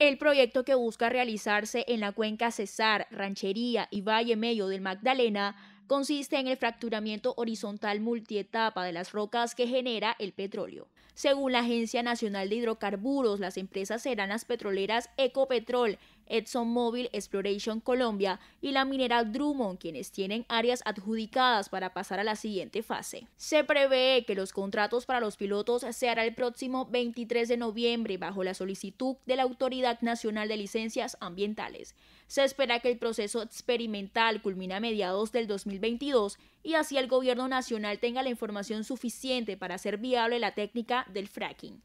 El proyecto que busca realizarse en la cuenca Cesar, Ranchería y Valle Medio del Magdalena consiste en el fracturamiento horizontal multietapa de las rocas que genera el petróleo. Según la Agencia Nacional de Hidrocarburos, las empresas serán las petroleras Ecopetrol, ExxonMobil Exploration Colombia y la minera Drummond, quienes tienen áreas adjudicadas para pasar a la siguiente fase. Se prevé que los contratos para los pilotos se harán el próximo 23 de noviembre bajo la solicitud de la Autoridad Nacional de Licencias Ambientales. Se espera que el proceso experimental culmine a mediados del 2020 2022 y así el gobierno nacional tenga la información suficiente para hacer viable la técnica del fracking.